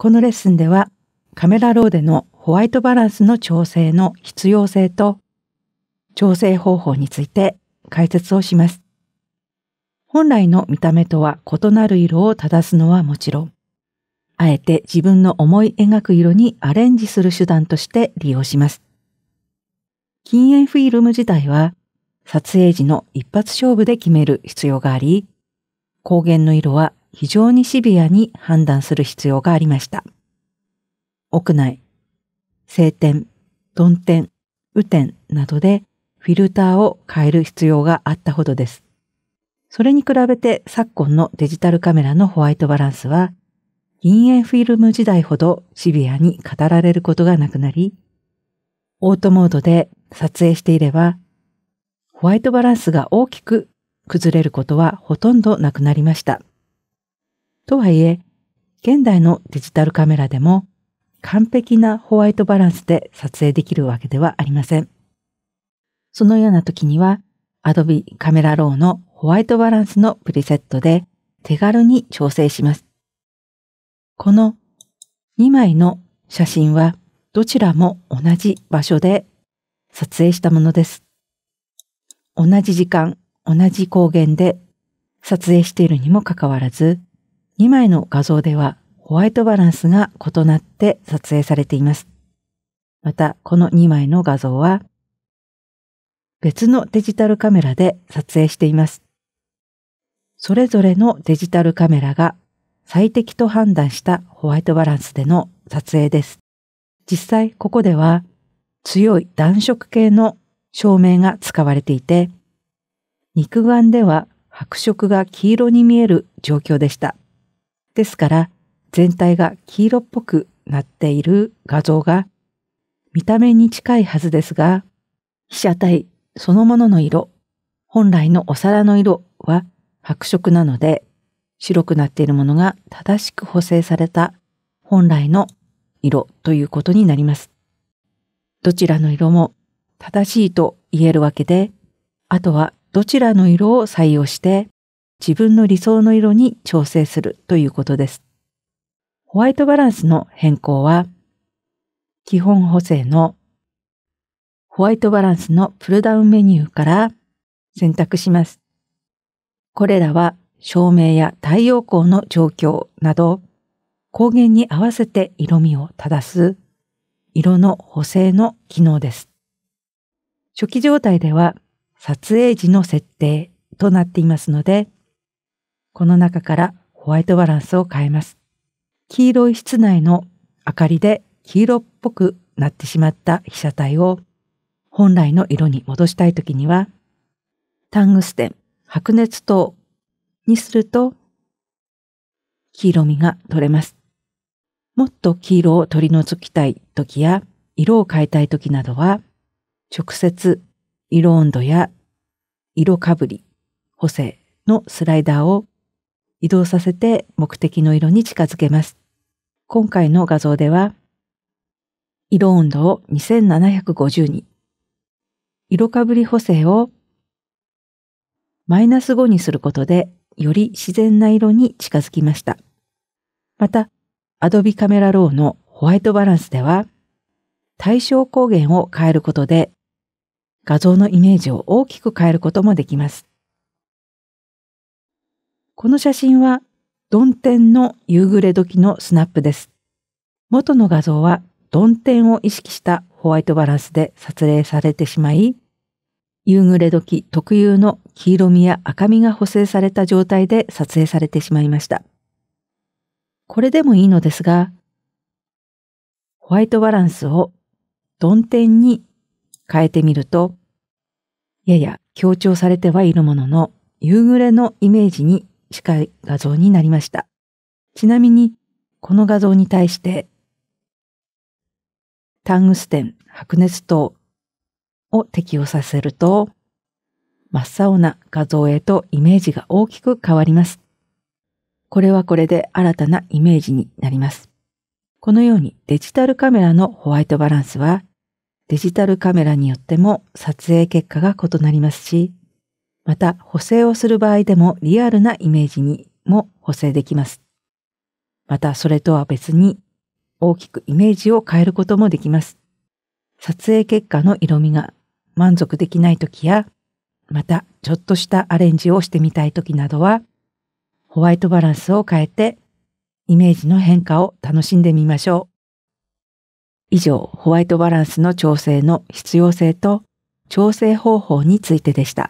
このレッスンではカメラローデのホワイトバランスの調整の必要性と調整方法について解説をします。本来の見た目とは異なる色を正すのはもちろん、あえて自分の思い描く色にアレンジする手段として利用します。禁煙フィルム自体は撮影時の一発勝負で決める必要があり、光源の色は非常にシビアに判断する必要がありました。屋内、晴天、曇天、雨天などでフィルターを変える必要があったほどです。それに比べて昨今のデジタルカメラのホワイトバランスは、陰影フィルム時代ほどシビアに語られることがなくなり、オートモードで撮影していれば、ホワイトバランスが大きく崩れることはほとんどなくなりました。とはいえ、現代のデジタルカメラでも完璧なホワイトバランスで撮影できるわけではありません。そのような時には Adobe Camera r w のホワイトバランスのプリセットで手軽に調整します。この2枚の写真はどちらも同じ場所で撮影したものです。同じ時間、同じ光源で撮影しているにもかかわらず、2枚の画像ではホワイトバランスが異なって撮影されています。また、この2枚の画像は別のデジタルカメラで撮影しています。それぞれのデジタルカメラが最適と判断したホワイトバランスでの撮影です。実際ここでは強い暖色系の照明が使われていて、肉眼では白色が黄色に見える状況でした。ですから全体が黄色っぽくなっている画像が見た目に近いはずですが、被写体そのものの色、本来のお皿の色は白色なので、白くなっているものが正しく補正された本来の色ということになります。どちらの色も正しいと言えるわけで、あとはどちらの色を採用して自分の理想の色に調整するということです。ホワイトバランスの変更は、基本補正のホワイトバランスのプルダウンメニューから選択します。これらは照明や太陽光の状況など、光源に合わせて色味を正す色の補正の機能です。初期状態では撮影時の設定となっていますので、この中からホワイトバランスを変えます。黄色い室内の明かりで黄色っぽくなってしまった被写体を本来の色に戻したいときには、タングステン、白熱灯にすると黄色みが取れます。もっと黄色を取り除きたい時や色を変えたい時などは、直接色温度や色かぶり、補正のスライダーを移動させて目的の色に近づけます。今回の画像では、色温度を2750に、色かぶり補正をマイナス5にすることで、より自然な色に近づきました。また、Adobe Camera Raw のホワイトバランスでは、対象光源を変えることで、画像のイメージを大きく変えることもできます。この写真は、ドン天の夕暮れ時のスナップです。元の画像は、ドン天を意識したホワイトバランスで撮影されてしまい、夕暮れ時特有の黄色みや赤みが補正された状態で撮影されてしまいました。これでもいいのですが、ホワイトバランスをドン点に変えてみると、やや強調されてはいるものの、夕暮れのイメージに近い画像になりました。ちなみに、この画像に対して、タングステン、白熱灯を適用させると、真っ青な画像へとイメージが大きく変わります。これはこれで新たなイメージになります。このようにデジタルカメラのホワイトバランスはデジタルカメラによっても撮影結果が異なりますし、また補正をする場合でもリアルなイメージにも補正できます。またそれとは別に大きくイメージを変えることもできます。撮影結果の色味が満足できない時や、またちょっとしたアレンジをしてみたい時などは、ホワイトバランスを変えてイメージの変化を楽しんでみましょう。以上、ホワイトバランスの調整の必要性と調整方法についてでした。